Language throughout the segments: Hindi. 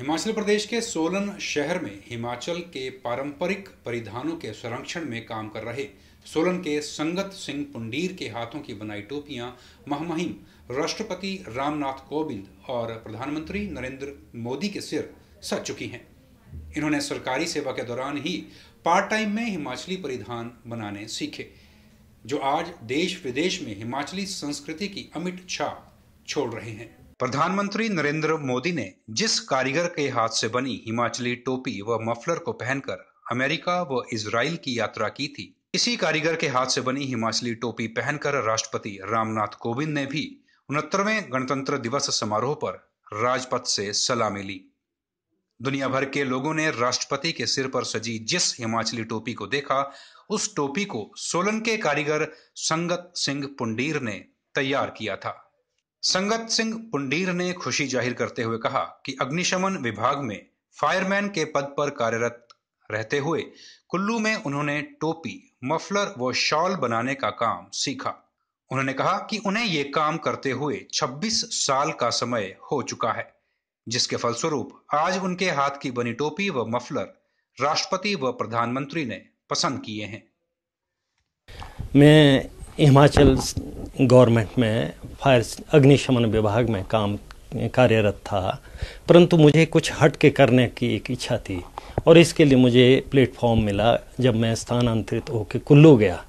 हिमाचल प्रदेश के सोलन शहर में हिमाचल के पारंपरिक परिधानों के संरक्षण में काम कर रहे सोलन के संगत सिंह पुंडीर के हाथों की बनाई टोपियां महामहिम राष्ट्रपति रामनाथ कोविंद और प्रधानमंत्री नरेंद्र मोदी के सिर सज चुकी हैं इन्होंने सरकारी सेवा के दौरान ही पार्ट टाइम में हिमाचली परिधान बनाने सीखे जो आज देश विदेश में हिमाचली संस्कृति की अमिट छाप छोड़ रहे हैं प्रधानमंत्री नरेंद्र मोदी ने जिस कारीगर के हाथ से बनी हिमाचली टोपी व मफलर को पहनकर अमेरिका व इसराइल की यात्रा की थी इसी कारीगर के हाथ से बनी हिमाचली टोपी पहनकर राष्ट्रपति रामनाथ कोविंद ने भी उनहत्तरवें गणतंत्र दिवस समारोह पर राजपथ से सलामी ली दुनिया भर के लोगों ने राष्ट्रपति के सिर पर सजी जिस हिमाचली टोपी को देखा उस टोपी को सोलन के कारीगर संगत सिंह पुंडीर ने तैयार किया था संगत सिंह पुंडीर ने खुशी जाहिर करते हुए कहा कि अग्निशमन विभाग में फायरमैन के पद पर कार्यरत रहते हुए कुल्लू में उन्होंने टोपी मफलर व शॉल बनाने का काम सीखा उन्होंने कहा कि उन्हें ये काम करते हुए 26 साल का समय हो चुका है जिसके फलस्वरूप आज उनके हाथ की बनी टोपी व मफलर राष्ट्रपति व प्रधानमंत्री ने पसंद किए हैं मैं हिमाचल गवर्नमेंट में फायर अग्निशमन विभाग में काम कार्यरत था परंतु मुझे कुछ हट के करने की एक इच्छा थी और इसके लिए मुझे प्लेटफॉर्म मिला जब मैं स्थानांतरित होकर कुल्लू गया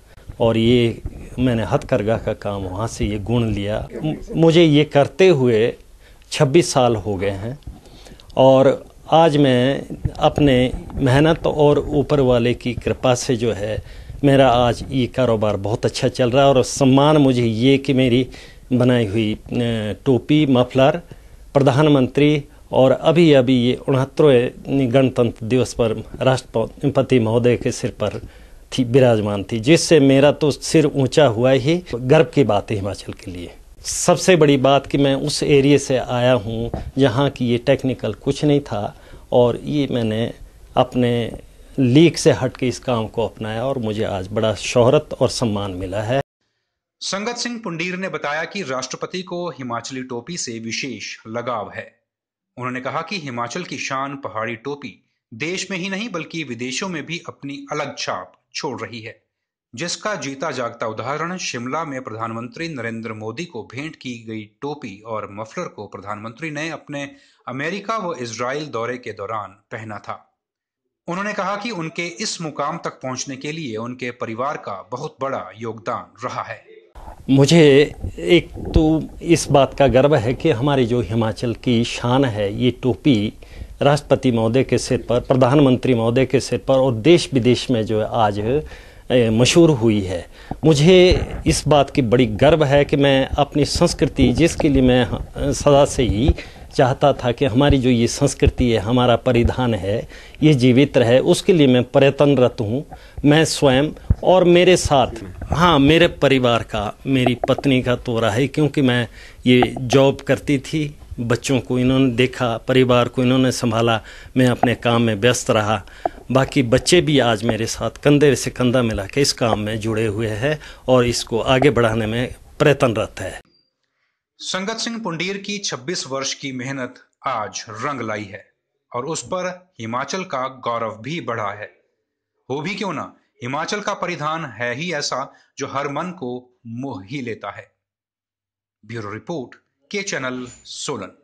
और ये मैंने हथकरघा का काम वहाँ से ये गुण लिया मुझे ये करते हुए 26 साल हो गए हैं और आज मैं अपने मेहनत और ऊपर वाले की कृपा से जो है मेरा आज ये कारोबार बहुत अच्छा चल रहा है और सम्मान मुझे ये कि मेरी बनाई हुई टोपी मफलर प्रधानमंत्री और अभी अभी ये उनहत्तरवें गणतंत्र दिवस पर राष्ट्रपति महोदय के सिर पर थी विराजमान थी जिससे मेरा तो सिर ऊंचा हुआ ही गर्व की बात है हिमाचल के लिए सबसे बड़ी बात कि मैं उस एरिए से आया हूँ जहाँ की ये टेक्निकल कुछ नहीं था और ये मैंने अपने लीक से हट के इस काम को अपनाया और मुझे आज बड़ा शोहरत और सम्मान मिला है संगत सिंह पुंडीर ने बताया कि राष्ट्रपति को हिमाचली टोपी से विशेष लगाव है उन्होंने कहा कि हिमाचल की शान पहाड़ी टोपी देश में ही नहीं बल्कि विदेशों में भी अपनी अलग छाप छोड़ रही है जिसका जीता जागता उदाहरण शिमला में प्रधानमंत्री नरेंद्र मोदी को भेंट की गई टोपी और मफलर को प्रधानमंत्री ने अपने अमेरिका व इसराइल दौरे के दौरान पहना था उन्होंने कहा कि उनके इस मुकाम तक पहुंचने के लिए उनके परिवार का बहुत बड़ा योगदान रहा है मुझे एक तो इस बात का गर्व है कि हमारे जो हिमाचल की शान है ये टोपी राष्ट्रपति महोदय के सिर पर प्रधानमंत्री महोदय के सिर पर और देश विदेश में जो आज मशहूर हुई है मुझे इस बात की बड़ी गर्व है कि मैं अपनी संस्कृति जिसके लिए मैं सदा से ही चाहता था कि हमारी जो ये संस्कृति है हमारा परिधान है ये जीवित रहे उसके लिए मैं प्रयत्नरत हूँ मैं स्वयं और मेरे साथ हाँ मेरे परिवार का मेरी पत्नी का तो रहा है क्योंकि मैं ये जॉब करती थी बच्चों को इन्होंने देखा परिवार को इन्होंने संभाला मैं अपने काम में व्यस्त रहा बाकी बच्चे भी आज मेरे साथ कंधे से कंधा मिला के इस काम में जुड़े हुए हैं और इसको आगे बढ़ाने में प्रयत्नरत है संगत सिंह पुंडीर की 26 वर्ष की मेहनत आज रंग लाई है और उस पर हिमाचल का गौरव भी बढ़ा है हो भी क्यों ना हिमाचल का परिधान है ही ऐसा जो हर मन को मोह ही लेता है ब्यूरो रिपोर्ट के चैनल सोलन